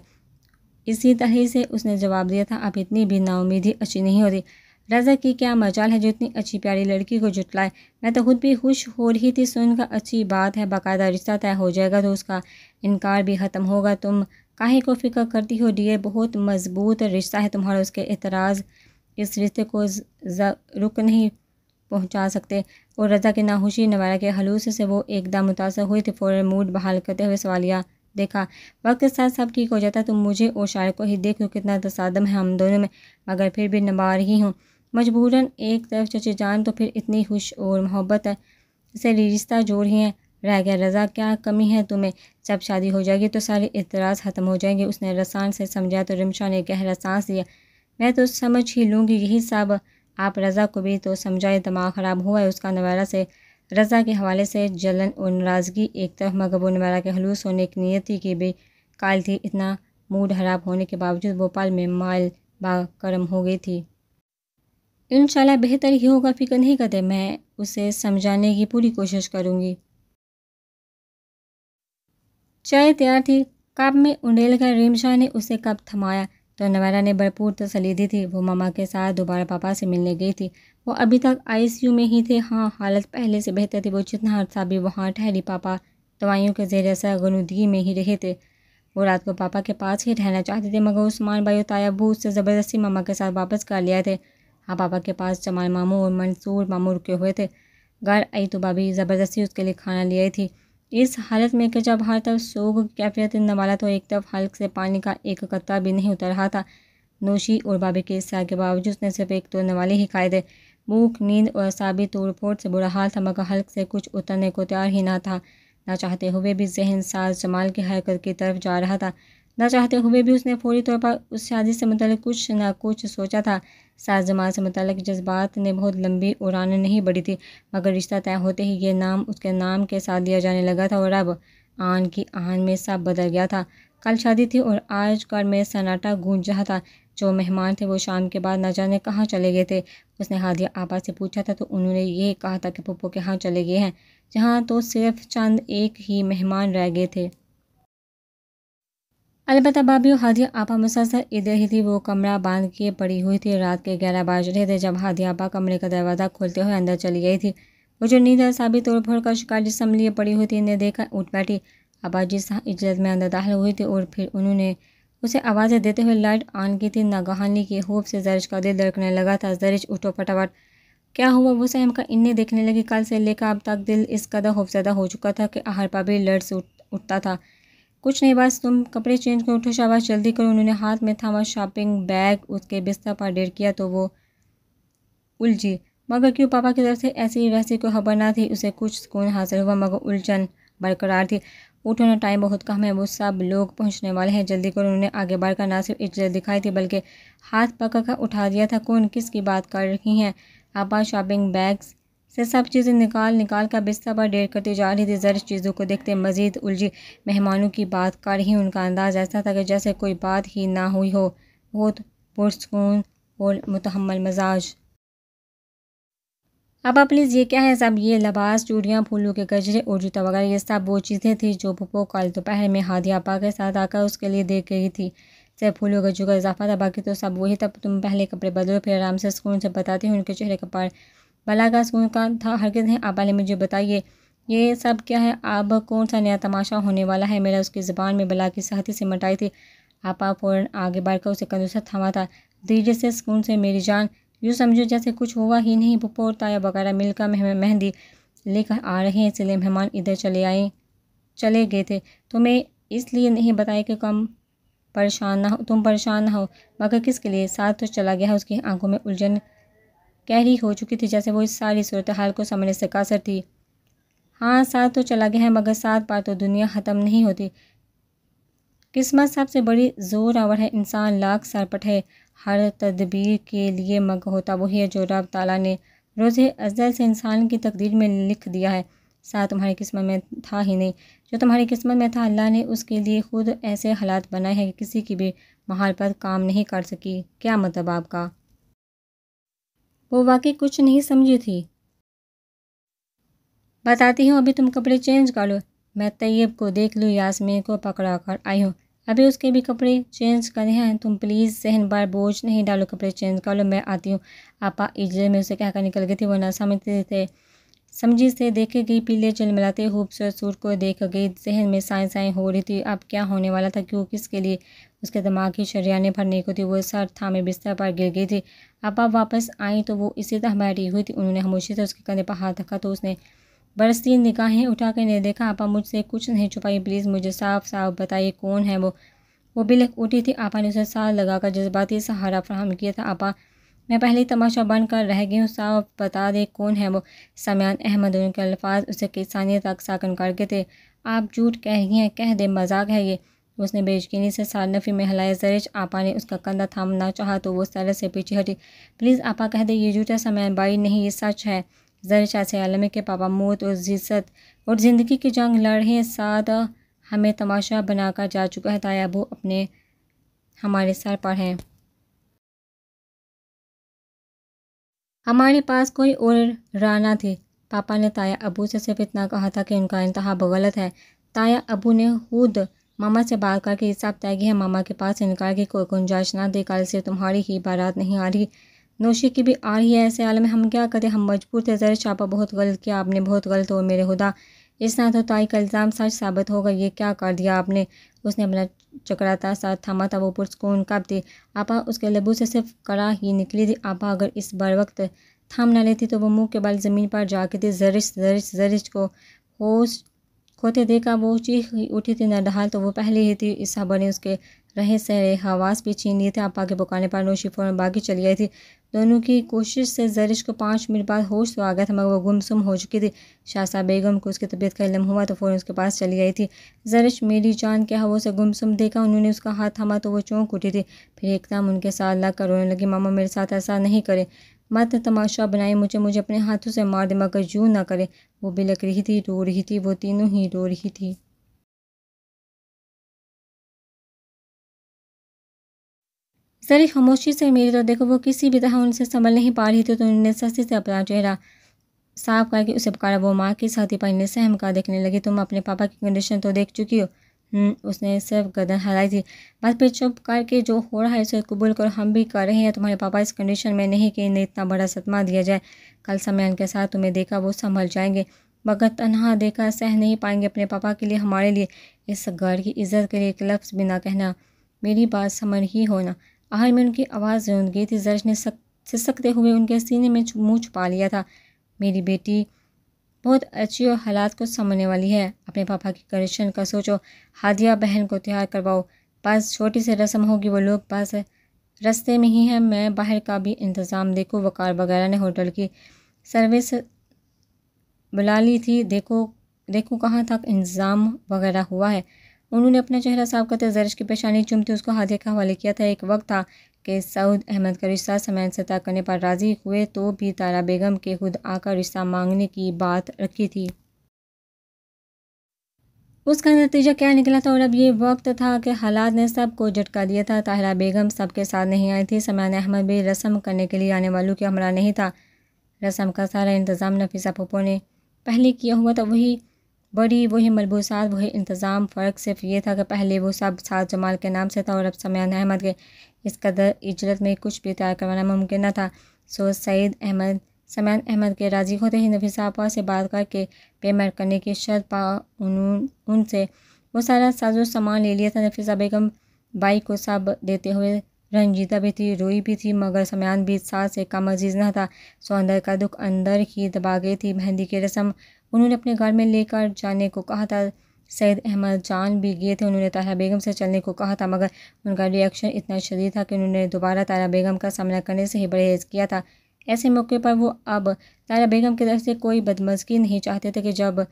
इसी तरह से उसने जवाब दिया था अब इतनी भी नाउमीदी अच्छी नहीं होती रज़ा की क्या मजाल है जो इतनी अच्छी प्यारी लड़की को जुटलाए मैं तो खुद भी खुश हो रही थी सुनकर अच्छी बात है बाकायदा रिश्ता तय हो जाएगा तो उसका इनकार भी ख़त्म होगा तुम काहे को फिक्र करती हो डियर बहुत मजबूत रिश्ता है तुम्हारा उसके एतराज़ इस रिश्ते को रुक नहीं पहुंचा सकते और रजा की नाखुशी नवारा के हलूस से वो एकदम मुतासर हुई थी फ़ौर मूड बहाल करते हुए सवालिया देखा वक्त के साथ सब ठीक हो जाता तो मुझे और शायर को ही देख लो कितना तसादम तो है हम दोनों में मगर फिर भी नबार ही हूँ मजबूरन एक तरफ चचे जान तो फिर इतनी खुश और मोहब्बत है इसे रिश्ता जोड़ ही है रह गया रज़ा क्या कमी है तुम्हें जब शादी हो जाएगी तो सारे इतराज़ ख़त्म हो जाएंगे उसने रसान से समझा तो रिमशा ने गहरा सांस लिया मैं तो समझ ही लूँगी यही साहब आप रज़ा को भी तो समझाए दिमाग ख़राब हुआ है उसका नवारा से रज़ा के हवाले से जलन और नाराज़गी एक तरफ मगर नवारा के हलूस होने की नीयती की भी काल थी इतना मूड खराब होने के बावजूद भोपाल में माल बाकरम हो गई थी इन बेहतर ही होगा फ़िक्र नहीं करते मैं उसे समझाने की पूरी कोशिश करूँगी चाय तैयार थी कप में उंडेल कर रिमशा ने उसे कप थमाया तो नवैरा ने भरपूर तसली दी थी वो मामा के साथ दोबारा पापा से मिलने गई थी वो अभी तक आईसीयू में ही थे हाँ हालत पहले से बेहतर थी वो जितना अर्सा भी वहाँ ठहरी पापा दवाइयों के जेर असर गनुदगी में ही रहे थे वो रात को पापा के पास ही रहना चाहते थे मगर उस्मान भाई और ताया उससे ज़बरदस्ती मामा के साथ वापस कर लिया थे हाँ पापा के पास जमाल मामू और मंसूर मामू रुके हुए थे घर आई तो भाभी ज़बरदस्ती उसके लिए खाना ले आई थी इस हालत में कि जब हर तरफ सोग कैफियत नवाला तो एक तरफ हल्क से पानी का एक कत्ता भी नहीं उतर रहा था नोशी और बाबे के इस के बावजूद उसने सिर्फ एक तो नवाले ही खाए थे भूख नींद और साबी तोड़फोड़ से बुरा हाल था मगर हल्क से कुछ उतरने को तैयार ही ना था ना चाहते हुए भी जहन साज जमाल की हरकत की तरफ जा रहा था ना चाहते हुए भी उसने फौरी तौर पर उस शादी से मतलब कुछ ना कुछ सोचा था सास जमात से मतलब जज्बात ने बहुत लंबी उड़ान नहीं बढ़ी थी मगर रिश्ता तय होते ही ये नाम उसके नाम के साथ दिया जाने लगा था और अब आन की आहन में सब बदल गया था कल शादी थी और आज घर में सन्नाटा गूंज रहा था जो मेहमान थे वो शाम के बाद ना जाने कहाँ चले गए थे उसने हादिया आपा से पूछा था तो उन्होंने ये कहा था कि पप्पो के यहाँ चले गए हैं जहाँ तो सिर्फ चंद एक ही मेहमान रह गए थे अलबत् बाबी हादिया आपा मुसलसल इधर ही थी वो कमरा बांध के पड़ी हुई थी रात के ग्यारह बज रहे थे जब हादिया आपा कमरे का दरवाज़ा खोलते हुए अंदर चली गई थी वो जो नींद साबित तोड़ फोड़ का शिकार जिसम लिए पड़ी हुई थी इन्हें देखा उठ बैठी आबा जिस इज्जत में अंदर दाखिल हुई थी और फिर उन्होंने उसे आवाज़ें देते हुए लाइट ऑन की थी नागहानी की होप से जरिश का दिल धड़कने लगा था जरिश उठो फटाफट क्या हुआ वो सहम का इन्हें देखने लगी कल से लेकर अब तक दिल इस कदर होफजदा हो चुका था कि आहर पा भी लड़ से उठता था कुछ नहीं बस तुम कपड़े चेंज करो उठो शाबाश जल्दी करो उन्होंने हाथ में थामा शॉपिंग बैग उसके बिस्तर पर डेर किया तो वो उलझी मगर क्यों पापा की तरफ से ऐसी वैसी कोई खबर ना थी उसे कुछ सुकून हासिल हुआ मगर उलझन बरकरार थी उठो ना टाइम बहुत कम है वो सब लोग पहुंचने वाले हैं जल्दी करो उन्होंने आगे बढ़कर ना सिर्फ इज्जत दिखाई थी बल्कि हाथ पकड़ कर उठा दिया था कौन किसकी बात कर रही हैं आपा शॉपिंग बैग्स से सब चीज़ें निकाल निकाल कर पर डेर करती जा रही थी जर्ज चीज़ों को देखते मज़ीद उलझी मेहमानों की बात कर ही उनका अंदाज़ ऐसा था कि जैसे कोई बात ही ना हुई हो बहुत पुरसकून और मतहमल मजाज अब आप प्लीज़ ये क्या है सब ये लबास चूड़ियाँ फूलों के गजरे और जूता वगैरह ये सब वो चीज़ें थी जो पुपो कल दोपहर में हादिया पा के साथ आकर उसके लिए देख गई थी सिर्फ फूलों का का इजाफा था बाकी तो सब वही था तुम पहले कपड़े बदलो फिर आराम से सुकून से बताती हूँ उनके चेहरे के पार बालागाज का था हरगिज़ है आप वाले मुझे बताइए ये सब क्या है अब कौन सा नया तमाशा होने वाला है मेरा उसकी ज़बान में बला की सहती से मटाई थी आपा फ़ौरन आगे बढ़कर उसे कंदूसा थमा था धीरे से सुकून से मेरी जान यूँ समझो जैसे कुछ हुआ ही नहीं भुपोर ताया वगैरह मिलकर मेहंदी लेकर आ रहे हैं इसलिए मेहमान इधर चले आए चले गए थे तुम्हें इसलिए नहीं बताया कि कम परेशान ना हो तुम परेशान ना हो मगर किसके लिए साथ तो चला गया उसकी आंखों में उलझन गहरी हो चुकी थी जैसे वो इस सारी सूरत हाल को समझने से कासर थी हाँ साथ तो चला गया है मगर साथ बार तो दुनिया ख़त्म नहीं होती किस्मत सबसे बड़ी जोर आवर है इंसान लाख सरपट है हर तदबीर के लिए मग होता वही है जो रब ताला ने रोज़ अजल से इंसान की तकदीर में लिख दिया है साथ तुम्हारी किस्मत में था ही नहीं जो तुम्हारी किस्मत में था अल्लाह ने उसके लिए खुद ऐसे हालात बनाए हैं कि किसी की भी महाल पर काम नहीं कर सकी क्या मतलब आपका वो वाकई कुछ नहीं समझी थी बताती हूँ अभी तुम कपड़े चेंज कर लो मैं तैयब को देख लूँ यासमीन को पकड़ा कर आई हूँ अभी उसके भी कपड़े चेंज करने हैं तुम प्लीज़ सहन बार बोझ नहीं डालो कपड़े चेंज कर लो मैं आती हूँ आपा इजले में उसे कहकर निकल गए थे वो ना समझते थे समझी से देखे गई पीले मिलाते खूबसूरत सूर को देख गई जहन में साए साए हो रही थी अब क्या होने वाला था क्यों किसके लिए उसके दिमाग की शरियाने भरने को थी वो सर थामे बिस्तर पर गिर गई थी अब आप वापस आई तो वो इसी तरह बैठी हुई थी उन्होंने हमोशी से उसके कंधे पर हाथ रखा तो उसने बरसती निकाहें उठा कर ने देखा आपा मुझसे कुछ नहीं छुपाई प्लीज़ मुझे साफ साफ बताइए कौन है वो वो बिलख उठी थी आपा ने उसे साथ लगाकर जज्बाती सहारा फ्राहम किया था आपा मैं पहले तमाशा बन कर रह गई हूँ साहब बता दे कौन है वो समयान अहमद उनके अल्फाज उसे किसानियत तक साकन करके थे आप झूठ कह रही हैं कह दे मजाक है ये उसने बेयकीनी से सारनफी में हिलाए जरिश आपा ने उसका कंधा थामना चाहा तो वो सर से पीछे हटी प्लीज़ आपा कह दे ये झूठा समयान बाई नहीं ये सच है जरिश ऐसे आलम के पापा मौत और जिज्जत और ज़िंदगी की जंग लड़ रहे साथ हमें तमाशा बनाकर जा चुका है ताया वो अपने हमारे सर पर हैं हमारे पास कोई और राह ना थी पापा ने ताया अबू से सिर्फ इतना कहा था कि उनका इंतहा गलत है ताया अबू ने खुद मामा से बात करके हिसाब तय किया मामा के पास इनकार की कोई गुंजाइश ना दे कल से तुम्हारी ही बारात नहीं आ रही नोशी की भी आ रही है ऐसे आलम में हम क्या करें हम मजबूर थे ज़रा छापा बहुत गलत किया आपने बहुत गलत हो मेरे खुदा इस ना तो ताई का इल्ज़ाम सच साबित होगा ये क्या कर दिया आपने उसने अपना चकराता सा थामा था वो पुरुष कौन कब थे आपा उसके लबू से सिर्फ कड़ा ही निकली थी आपा अगर इस बार वक्त थाम ना लेती तो वो मुंह के बाल ज़मीन पर जाके थे जरिश जरिश जरिश को होश खोते देखा वो चीख उठी थी नडहाल तो वो पहले ही थी इस बने ने उसके रहे सहे हवास भी छीन लिए थे आपा के पकाने पर नोशी फ़ौरन बागी चली आई थी दोनों की कोशिश से जरिश को पाँच मिनट बाद होश तो आ गया था मगर वह गुमसुम हो चुकी थी शाहसा बेगम को उसकी तबीयत का इलम हुआ तो फ़ौरन उसके पास चली गई थी जरिश मेरी जान के हवा से गुमसुम देखा उन्होंने उसका हाथ थामा तो वो चौंक उठी थी फिर एकदम उनके साथ लग कर रोने लगी मामा मेरे साथ ऐसा नहीं करे मत तमाशा बनाए मुझे मुझे अपने हाथों से मार दे मगर जू ना करे वो भी लग रही थी रो रही थी वो तीनों ही रो रही थी सारी खामोशी से मेरी तो देखो वो किसी भी तरह उनसे संभल नहीं पा रही थी तो उन्होंने सस्ती से अपना चेहरा साफ करके उसे पकड़ा वो माँ की साथी पहनने से हमका देखने लगी तुम अपने पापा की कंडीशन तो देख चुकी हो उसने सिर्फ गर्दन हराई थी बस फिर चुप करके जो हो रहा है उसे कबूल करो हम भी कर रहे हैं तुम्हारे पापा इस कंडीशन में नहीं कि इन्हें इतना बड़ा सदमा दिया जाए कल समय के साथ तुम्हें देखा वो संभल जाएंगे मगर तनहा देखा सह नहीं पाएंगे अपने पापा के लिए हमारे लिए इस घर की इज्जत के लिए एक लफ्ज़ बिना कहना मेरी बात समझ ही होना आहर में उनकी आवाज़ रोंद गई थी जर्ज ने सक सकते हुए उनके सीने में मुँह छुपा लिया था मेरी बेटी बहुत अच्छी और हालात को समझने वाली है अपने पापा की करेक्शन का सोचो हादिया बहन को तैयार करवाओ बस छोटी सी रस्म होगी वो लोग बस रस्ते में ही हैं मैं बाहर का भी इंतज़ाम देखो वकार वगैरह ने होटल की सर्विस बुला ली थी देखो देखो कहाँ तक इंतज़ाम वगैरह हुआ है उन्होंने अपना चेहरा साफ करते जरिश की परेशानी चुमते उसको हादिया के हवाले किया था एक वक्त था कि सऊद अहमद का रिश्ता समैन से तय करने पर राज़ी हुए तो भी तारा बेगम के खुद आकर रिश्ता मांगने की बात रखी थी उसका नतीजा क्या निकला था और अब ये वक्त था कि हालात ने सबको झटका दिया था ताहरा बेगम सबके साथ नहीं आई थी समैन अहमद भी रस्म करने के लिए आने वालों के हमरा नहीं था रस्म का सारा इंतज़ाम नफीसा पपो ने पहले किया हुआ था वही बड़ी वही मलबूसात वही इंतज़ाम फ़र्क सिर्फ ये था कि पहले वो सब सात जमाल के नाम से था और अब समयान अहमद के इस कदर इजरत में कुछ भी तैयार करवाना मुमकिन न था सो सैद अहमद समयान अहमद के राज़ी होते ही नफी साहबा से बात करके पेमेंट करने की शर्त पा उनसे वो सारा साजो सामान ले लिया था नफी साहब एगम बाई को सब देते हुए रंजीदा भी थी रोई भी थी मगर समयान भी साथ से कम अजीज़ न था सो अंदर का दुख अंदर ही दबा गई थी मेहंदी की रस्म उन्होंने अपने घर में लेकर जाने को कहा था सैद अहमद जान भी गए थे उन्होंने तारा बेगम से चलने को कहा था मगर उनका रिएक्शन इतना शदीद था कि उन्होंने दोबारा तारा बेगम का सामना करने से ही परहेज़ किया था ऐसे मौके पर वो अब तारा बेगम की तरफ से कोई बदमजगी नहीं चाहते थे कि जब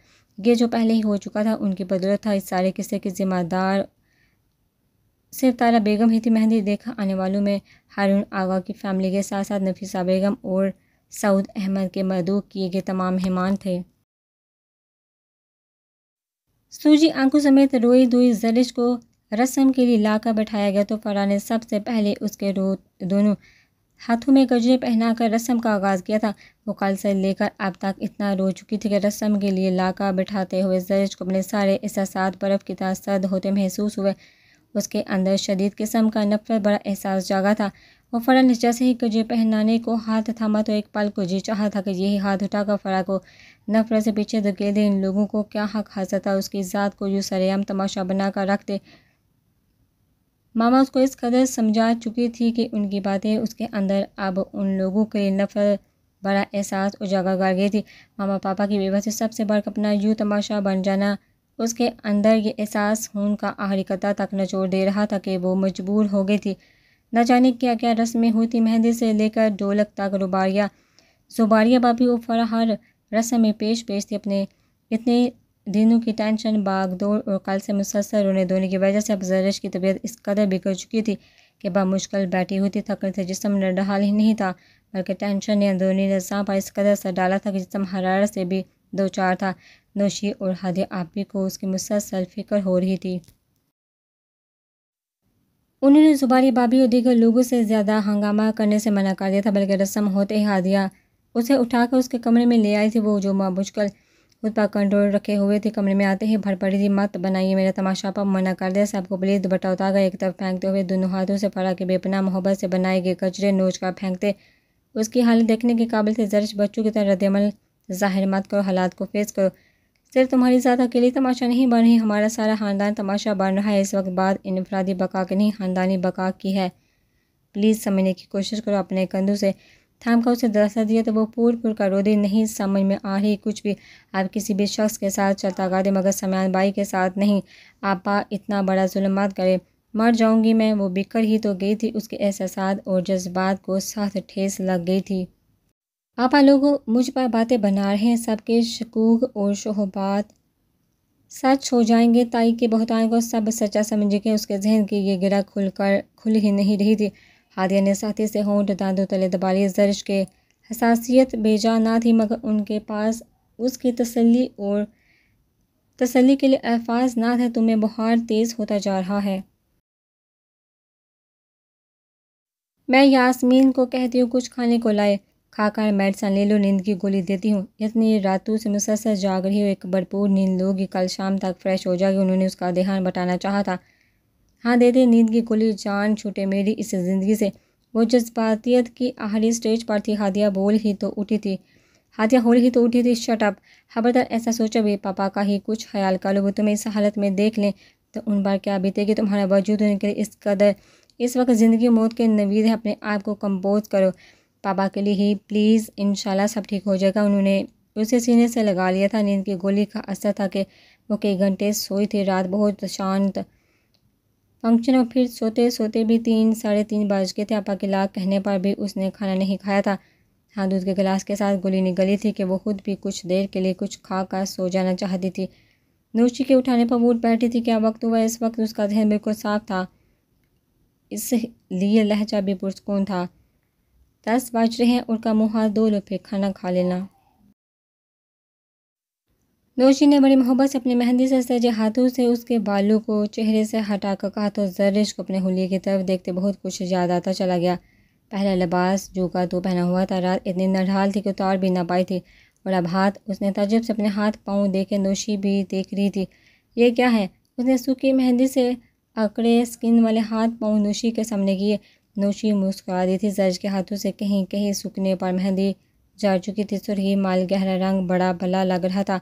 ये जो पहले ही हो चुका था उनकी बदौलत था इस सारे किस्से की जिम्मेदार सिर्फ तारा बेगम ही थी मेहंदी देखा आने वालों में हारून आगा की फैमिली के साथ साथ नफीसा बेगम और सऊद अहमद के मदू किए गए तमाम मेहमान थे सूजी आंखों समेत रोई दुई जरिश को रस्म के लिए लाकर बैठाया गया तो फरा ने सबसे पहले उसके रो दोनों हाथों में गजरे पहनाकर रस्म का आगाज़ किया था वो कल से लेकर अब तक इतना रो चुकी थी कि रस्म के लिए लाका बैठाते हुए जरिज को अपने सारे एहसास बर्फ़ की तरह सर्द होते महसूस हुए उसके अंदर शदीद किस्म का नफरत बड़ा एहसास जागा था वो फरा ने जैसे ही गजरे पहनाने को हाथ थामा तो एक पल को जी चाह था कि यही हाथ उठाकर फरा को नफरत से पीछे धकेल दे इन लोगों को क्या हक हासिल था उसकी ज़ात को जो सरेआम तमाशा बना कर रख दे मामा उसको इस कदर समझा चुकी थी कि उनकी बातें उसके अंदर अब उन लोगों के लिए नफरत बड़ा एहसास उजागर कर गई थी मामा पापा की बेबा से सबसे बढ़कर अपना यूँ तमाशा बन जाना उसके अंदर ये एहसास खून का आहरी कतः तक नचोड़ दे रहा था कि वो मजबूर हो गई थी न जाने क्या क्या रस्में हुई थी मेहंदी से लेकर ढोलक तक रुबारिया जुबारिया बाबी वो फरहर रस्म में पेश पेश थी अपने इतने दिनों की टेंशन बाग दौड़ और कल से मुसलसल रोने धोने की वजह से अब जरिश की तबीयत इस कदर बिगड़ चुकी थी कि बा मुश्किल बैठी हुई थी थकन से जिसम नडहाल ही नहीं था बल्कि टेंशन ने अंदरूनी रजा पर इस कदर से डाला था कि जिसम हरारत से भी दो चार था नोशी और हद आपी को उसकी मुसलसल फिक्र हो रही थी उन्होंने जुबारी बाबी और दीगर लोगों से ज़्यादा हंगामा करने से मना कर दिया था बल्कि रस्म होते ही हादिया उसे उठाकर उसके कमरे में ले आई थी वो जो माँ मुश्किल खुद पर कंट्रोल रखे हुए थे कमरे में आते ही भर पड़ी थी मत बनाइए मेरा तमाशा पर मना कर दिया सबको प्लीज दुपट्टा उतार कर एक तरफ फेंकते हुए दोनों हाथों से फड़ा के बेपना मोहब्बत से बनाए गए कचरे नोच कर फेंकते उसकी हालत देखने के काबिल थे जरिश बच्चों की तरह रद्दमल जाहिर मत करो हालात को फेस करो सिर्फ तुम्हारी ज़्यादा अकेली तमाशा नहीं बन रही हमारा सारा ख़ानदान तमाशा बन रहा है इस वक्त बाद इनफरादी बका के नहीं ख़ानदानी बका की है प्लीज़ समझने की कोशिश करो अपने कंधों से थाम का उसे दरअसल दिया तो वो पूर्व पूर्व का रोधी नहीं समझ में आ रही कुछ भी आप किसी भी शख्स के साथ चलता गादे मगर समयान बाई के साथ नहीं आपा इतना बड़ा जुलमत करे मर जाऊंगी मैं वो बिकर ही तो गई थी उसके एहसास और जज्बात को सख्त ठेस लग गई थी आपा लोगों मुझ पर बातें बना रहे हैं सबके शकूक और शोहबात सच हो जाएंगे ताई के बहुत को सब सच्चा समझ के उसके जहन की ये गिरा खुल कर खुल ही नहीं रही थी हादिया ने साथी से होंठ दांतों तले दबाली जरिश के हसासियत बेजा ना थी मगर उनके पास उसकी तसली और तसली के लिए अल्फाज ना थे तुम्हें बुखार तेज़ होता जा रहा है मैं यासमीन को कहती हूँ कुछ खाने को लाए खाकर मेडिसन ले लो नींद की गोली देती हूँ इतनी रातों से मुसलसल जाग रही हो एक भरपूर नींद लोगी कल शाम तक फ्रेश हो जाएगी उन्होंने उसका ध्यान बटाना चाहा था हाँ दे दे नींद की गोली जान छूटे मेरी इस ज़िंदगी से वो जज्बातियत की आहरी स्टेज पर थी हादिया बोल ही तो उठी थी हादिया होल ही तो उठी थी शटअप खबरदार ऐसा सोचो भी पापा का ही कुछ ख्याल कर लो वो तुम्हें इस हालत में देख लें तो उन बार क्या बीतेगी तुम्हारा वजूद उनके लिए इस कदर इस वक्त ज़िंदगी मौत के नवीद है अपने आप को कंपोज करो पापा के लिए ही प्लीज़ इन सब ठीक हो जाएगा उन्होंने उसे सीने से लगा लिया था नींद की गोली का असर था कि वो कई घंटे सोई थी रात बहुत शांत फंक्शन में फिर सोते सोते भी तीन साढ़े तीन बज गए थे आपा के लाख कहने पर भी उसने खाना नहीं खाया था हाँ दूध के गिलास के साथ गोली निकली थी कि वो खुद भी कुछ देर के लिए कुछ खा कर सो जाना चाहती थी नोशी के उठाने पर वो उठ बैठी थी क्या वक्त हुआ इस वक्त उसका जहन बिल्कुल साफ था इसलिए लहजा भी पुरस्कून था दस बज रहे हैं उनका मुँह हाथ दो लो फिर खाना खा लेना नौशी ने बड़ी मोहब्बत से अपनी मेहंदी से सजे हाथों से उसके बालों को चेहरे से हटाकर कहा तो जरिश को अपने हुलिये की तरफ देखते बहुत कुछ याद आता तो चला गया पहला लिबास जो का तो पहना हुआ था रात इतनी नढ़ाल थी कि उतार भी ना पाई थी और अब हाथ उसने तजुब से अपने हाथ पाँव देखे नोशी भी देख रही थी ये क्या है उसने सूखी मेहंदी से अकड़े स्किन वाले हाथ पाँव नोशी के सामने किए नोशी मुस्कुरा दी थी जर्ज के हाथों से कहीं कहीं सूखने पर मेहंदी जा चुकी थी सुरही माल गहरा रंग बड़ा भला लग रहा था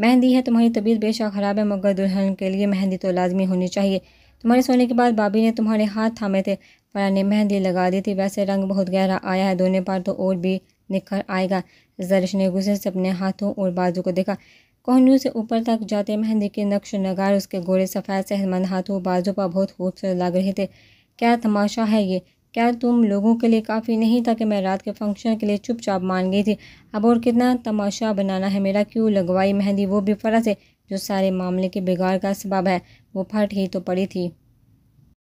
मेहंदी है तुम्हारी तबीयत बेशक ख़राब है मगर दुल्हन के लिए मेहंदी तो लाजमी होनी चाहिए तुम्हारे सोने के बाद बाबी ने तुम्हारे हाथ थामे थे फरा ने मेहंदी लगा दी थी वैसे रंग बहुत गहरा आया है दोनों पार तो और भी निखर आएगा जरिश ने गुस्से से अपने हाथों और बाजू को देखा कोहनी से ऊपर तक जाते मेहंदी के नक्श नगार उसके गोरे सफ़ेद सेहतमंद हाथों बाजू पर बहुत खूबसूरत लग रहे थे क्या तमाशा है ये क्या तुम लोगों के लिए काफ़ी नहीं था कि मैं रात के फंक्शन के लिए चुपचाप मान गई थी अब और कितना तमाशा बनाना है मेरा क्यों लगवाई मेहंदी वो भी फर्ज है जो सारे मामले के बिगाड़ का सबब है वो फट ही तो पड़ी थी